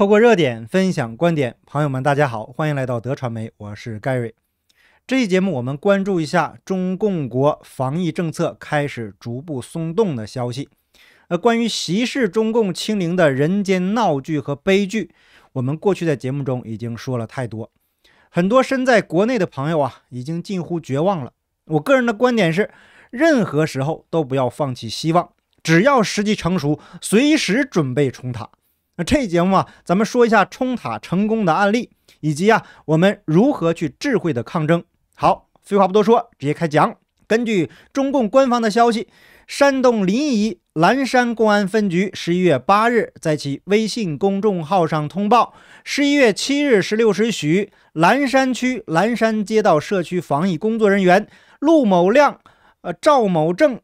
透过热点分享观点，朋友们，大家好，欢迎来到德传媒，我是 Gary。这一节目我们关注一下中共国防疫政策开始逐步松动的消息。呃，关于习氏中共清零的人间闹剧和悲剧，我们过去在节目中已经说了太多，很多身在国内的朋友啊，已经近乎绝望了。我个人的观点是，任何时候都不要放弃希望，只要时机成熟，随时准备冲塔。这节目啊，咱们说一下冲塔成功的案例，以及啊，我们如何去智慧的抗争。好，废话不多说，直接开讲。根据中共官方的消息，山东临沂蓝山公安分局十一月八日在其微信公众号上通报：十一月七日十六时许，兰山区蓝山街道社区防疫工作人员陆某亮、呃赵某正、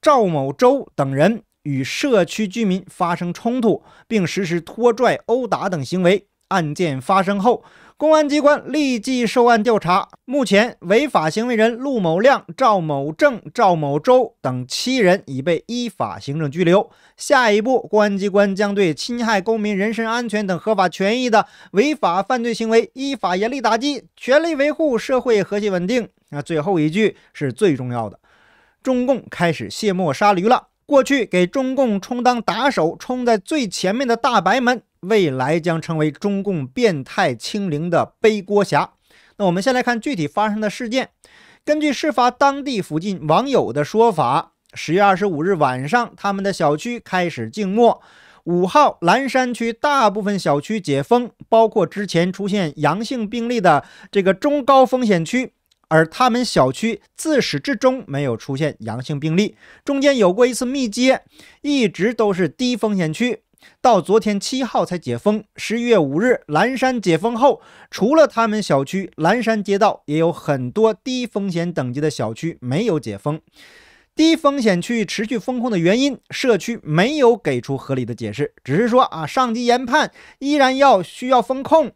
赵某周等人。与社区居民发生冲突，并实施拖拽、殴打等行为。案件发生后，公安机关立即受案调查。目前，违法行为人陆某亮、赵某正、赵某周等七人已被依法行政拘留。下一步，公安机关将对侵害公民人身安全等合法权益的违法犯罪行为依法严厉打击，全力维护社会和谐稳定。那最后一句是最重要的。中共开始卸磨杀驴了。过去给中共充当打手、冲在最前面的大白们，未来将成为中共变态清零的背锅侠。那我们先来看具体发生的事件。根据事发当地附近网友的说法，十月二十五日晚上，他们的小区开始静默。五号蓝山区大部分小区解封，包括之前出现阳性病例的这个中高风险区。而他们小区自始至终没有出现阳性病例，中间有过一次密接，一直都是低风险区，到昨天七号才解封。十一月五日，蓝山解封后，除了他们小区，蓝山街道也有很多低风险等级的小区没有解封。低风险区域持续封控的原因，社区没有给出合理的解释，只是说啊，上级研判依然要需要封控。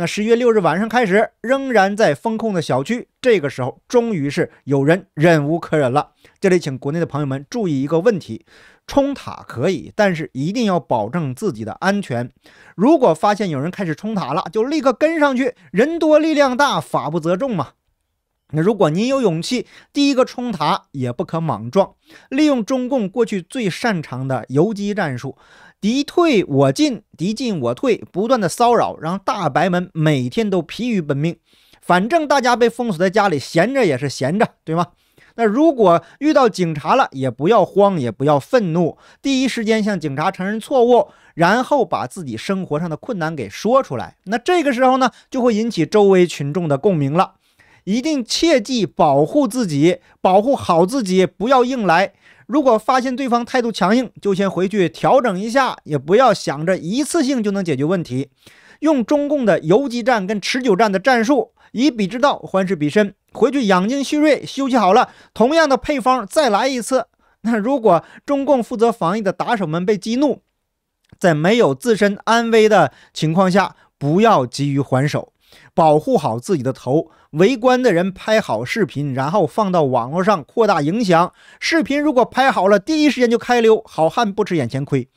那十一月六日晚上开始，仍然在封控的小区，这个时候终于是有人忍无可忍了。这里请国内的朋友们注意一个问题：冲塔可以，但是一定要保证自己的安全。如果发现有人开始冲塔了，就立刻跟上去，人多力量大，法不责众嘛。那如果您有勇气，第一个冲塔也不可莽撞，利用中共过去最擅长的游击战术。敌退我进，敌进我退，不断的骚扰让大白门每天都疲于奔命。反正大家被封锁在家里，闲着也是闲着，对吗？那如果遇到警察了，也不要慌，也不要愤怒，第一时间向警察承认错误，然后把自己生活上的困难给说出来。那这个时候呢，就会引起周围群众的共鸣了。一定切记保护自己，保护好自己，不要硬来。如果发现对方态度强硬，就先回去调整一下，也不要想着一次性就能解决问题。用中共的游击战跟持久战的战术，以彼之道还施彼身，回去养精蓄锐，休息好了，同样的配方再来一次。那如果中共负责防御的打手们被激怒，在没有自身安危的情况下，不要急于还手。保护好自己的头，围观的人拍好视频，然后放到网络上扩大影响。视频如果拍好了，第一时间就开溜，好汉不吃眼前亏。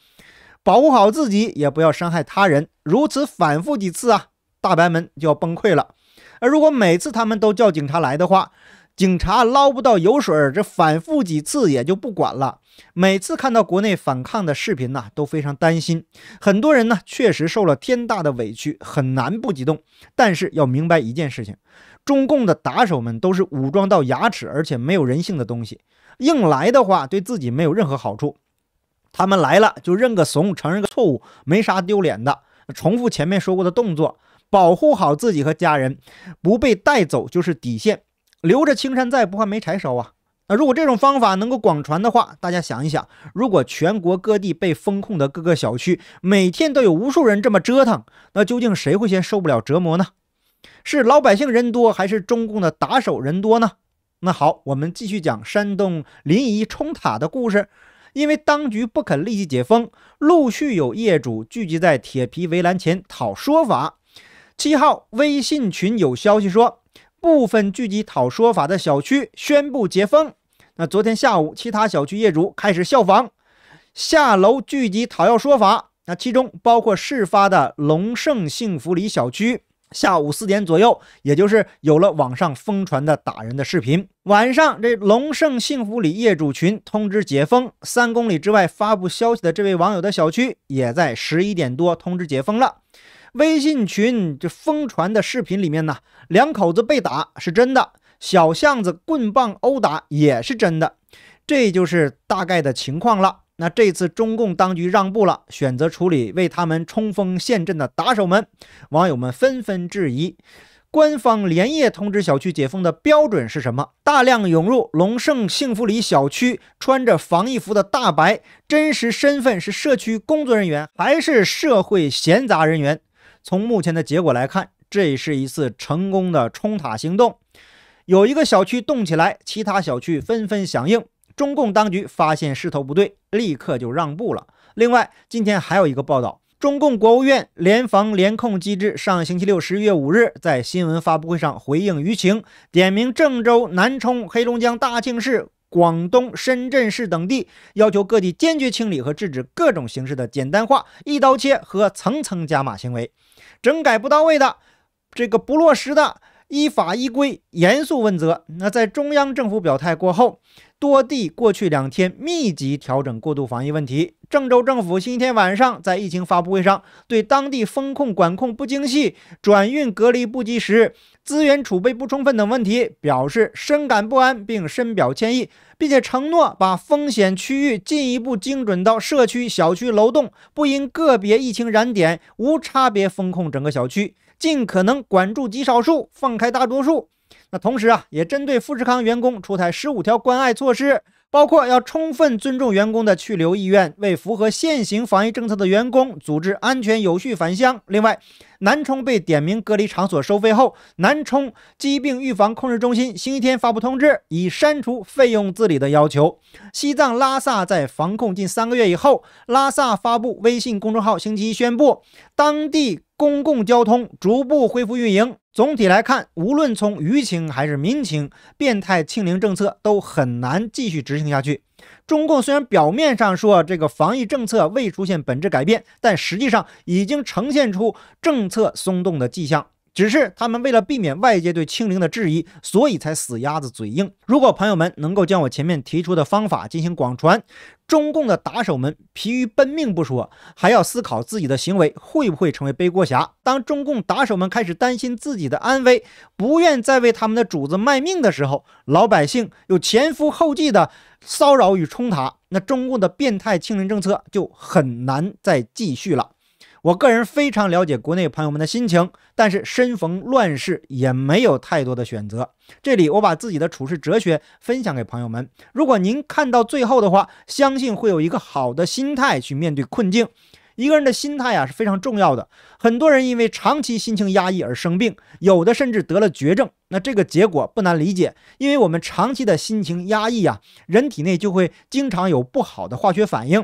保护好自己，也不要伤害他人。如此反复几次啊，大白门就要崩溃了。而如果每次他们都叫警察来的话，警察捞不到油水，这反复几次也就不管了。每次看到国内反抗的视频呢，都非常担心。很多人呢确实受了天大的委屈，很难不激动。但是要明白一件事情：中共的打手们都是武装到牙齿，而且没有人性的东西。硬来的话，对自己没有任何好处。他们来了就认个怂，承认个错误，没啥丢脸的。重复前面说过的动作，保护好自己和家人，不被带走就是底线。留着青山在，不怕没柴烧啊！那如果这种方法能够广传的话，大家想一想，如果全国各地被封控的各个小区，每天都有无数人这么折腾，那究竟谁会先受不了折磨呢？是老百姓人多，还是中共的打手人多呢？那好，我们继续讲山东临沂冲塔的故事，因为当局不肯立即解封，陆续有业主聚集在铁皮围栏前讨说法。七号微信群有消息说。部分聚集讨说法的小区宣布解封。那昨天下午，其他小区业主开始效仿，下楼聚集讨要说法。那其中包括事发的龙盛幸福里小区。下午四点左右，也就是有了网上疯传的打人的视频。晚上，这龙盛幸福里业主群通知解封。三公里之外发布消息的这位网友的小区，也在十一点多通知解封了。微信群就疯传的视频里面呢，两口子被打是真的，小巷子棍棒殴打也是真的，这就是大概的情况了。那这次中共当局让步了，选择处理为他们冲锋陷阵的打手们，网友们纷纷质疑：官方连夜通知小区解封的标准是什么？大量涌入龙盛幸福里小区穿着防疫服的大白，真实身份是社区工作人员还是社会闲杂人员？从目前的结果来看，这是一次成功的冲塔行动。有一个小区动起来，其他小区纷纷响应。中共当局发现势头不对，立刻就让步了。另外，今天还有一个报道：中共国务院联防联控机制上星期六（十一月五日）在新闻发布会上回应舆情，点名郑州、南充、黑龙江大庆市。广东、深圳市等地要求各地坚决清理和制止各种形式的简单化、一刀切和层层加码行为，整改不到位的、这个不落实的，依法依规严肃问责。那在中央政府表态过后，多地过去两天密集调整过度防疫问题。郑州政府星期天晚上在疫情发布会上，对当地风控管控不精细、转运隔离不及时。资源储备不充分等问题，表示深感不安，并深表歉意，并且承诺把风险区域进一步精准到社区、小区、楼栋，不因个别疫情燃点无差别封控整个小区，尽可能管住极少数，放开大多数。那同时啊，也针对富士康员工出台十五条关爱措施。包括要充分尊重员工的去留意愿，为符合现行防疫政策的员工组织安全有序返乡。另外，南充被点名隔离场所收费后，南充疾病预防控制中心星期天发布通知，已删除费用自理的要求。西藏拉萨在防控近三个月以后，拉萨发布微信公众号星期一宣布，当地公共交通逐步恢复运营。总体来看，无论从舆情还是民情，变态清零政策都很难继续执行下去。中共虽然表面上说这个防疫政策未出现本质改变，但实际上已经呈现出政策松动的迹象。只是他们为了避免外界对清零的质疑，所以才死鸭子嘴硬。如果朋友们能够将我前面提出的方法进行广传，中共的打手们疲于奔命不说，还要思考自己的行为会不会成为背锅侠。当中共打手们开始担心自己的安危，不愿再为他们的主子卖命的时候，老百姓又前赴后继的骚扰与冲塔，那中共的变态清零政策就很难再继续了。我个人非常了解国内朋友们的心情，但是身逢乱世也没有太多的选择。这里我把自己的处世哲学分享给朋友们。如果您看到最后的话，相信会有一个好的心态去面对困境。一个人的心态呀是非常重要的。很多人因为长期心情压抑而生病，有的甚至得了绝症。那这个结果不难理解，因为我们长期的心情压抑呀，人体内就会经常有不好的化学反应。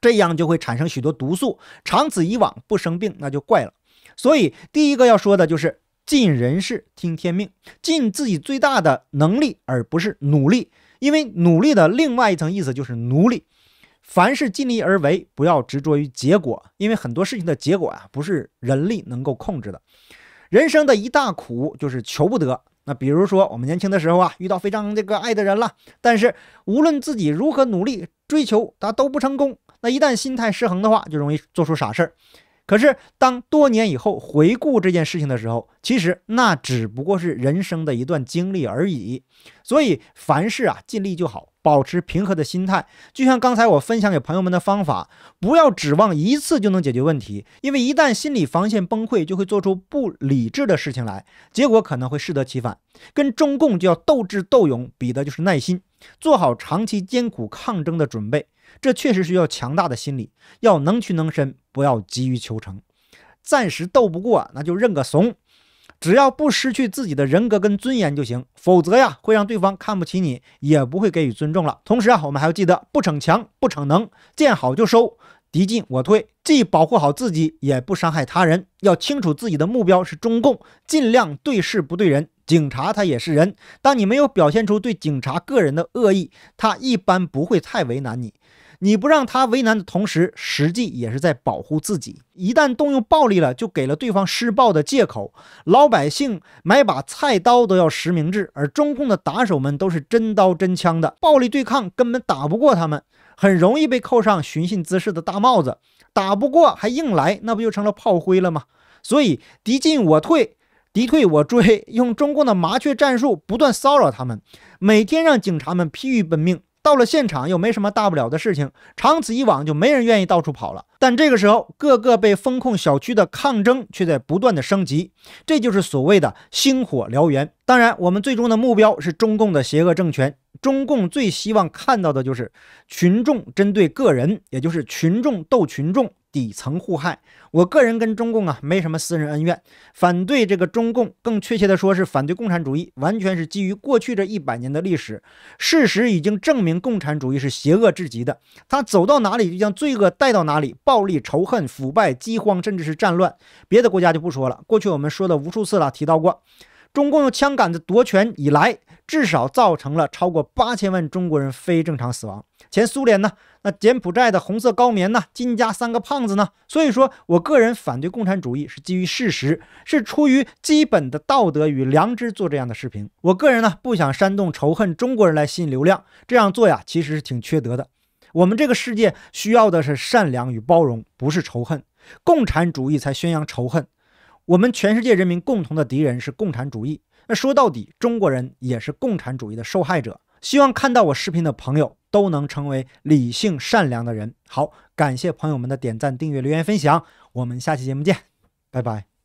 这样就会产生许多毒素，长此以往不生病那就怪了。所以第一个要说的就是尽人事听天命，尽自己最大的能力，而不是努力。因为努力的另外一层意思就是奴隶。凡事尽力而为，不要执着于结果，因为很多事情的结果啊，不是人力能够控制的。人生的一大苦就是求不得。那比如说我们年轻的时候啊，遇到非常这个爱的人了，但是无论自己如何努力追求，他都不成功。那一旦心态失衡的话，就容易做出傻事儿。可是当多年以后回顾这件事情的时候，其实那只不过是人生的一段经历而已。所以凡事啊尽力就好，保持平和的心态。就像刚才我分享给朋友们的方法，不要指望一次就能解决问题，因为一旦心理防线崩溃，就会做出不理智的事情来，结果可能会适得其反。跟中共就要斗智斗勇，比的就是耐心，做好长期艰苦抗争的准备。这确实需要强大的心理，要能屈能伸，不要急于求成。暂时斗不过，那就认个怂，只要不失去自己的人格跟尊严就行。否则呀，会让对方看不起你，也不会给予尊重了。同时啊，我们还要记得不逞强、不逞能，见好就收，敌进我退，既保护好自己，也不伤害他人。要清楚自己的目标是中共，尽量对事不对人。警察他也是人，当你没有表现出对警察个人的恶意，他一般不会太为难你。你不让他为难的同时，实际也是在保护自己。一旦动用暴力了，就给了对方施暴的借口。老百姓买把菜刀都要实名制，而中共的打手们都是真刀真枪的暴力对抗，根本打不过他们，很容易被扣上寻衅滋事的大帽子。打不过还硬来，那不就成了炮灰了吗？所以，敌进我退，敌退我追，用中共的麻雀战术不断骚扰他们，每天让警察们疲于奔命。到了现场又没什么大不了的事情，长此以往就没人愿意到处跑了。但这个时候，各个被封控小区的抗争却在不断的升级，这就是所谓的星火燎原。当然，我们最终的目标是中共的邪恶政权。中共最希望看到的就是群众针对个人，也就是群众斗群众。底层互害，我个人跟中共啊没什么私人恩怨，反对这个中共，更确切的说是反对共产主义，完全是基于过去这一百年的历史事实已经证明，共产主义是邪恶至极的，他走到哪里就将罪恶带到哪里，暴力、仇恨、腐败、饥荒，甚至是战乱。别的国家就不说了，过去我们说的无数次了，提到过，中共用枪杆子夺权以来。至少造成了超过八千万中国人非正常死亡。前苏联呢？那柬埔寨的红色高棉呢？金家三个胖子呢？所以说，我个人反对共产主义是基于事实，是出于基本的道德与良知做这样的视频。我个人呢不想煽动仇恨中国人来吸引流量，这样做呀其实是挺缺德的。我们这个世界需要的是善良与包容，不是仇恨。共产主义才宣扬仇恨。我们全世界人民共同的敌人是共产主义。那说到底，中国人也是共产主义的受害者。希望看到我视频的朋友都能成为理性、善良的人。好，感谢朋友们的点赞、订阅、留言、分享。我们下期节目见，拜拜。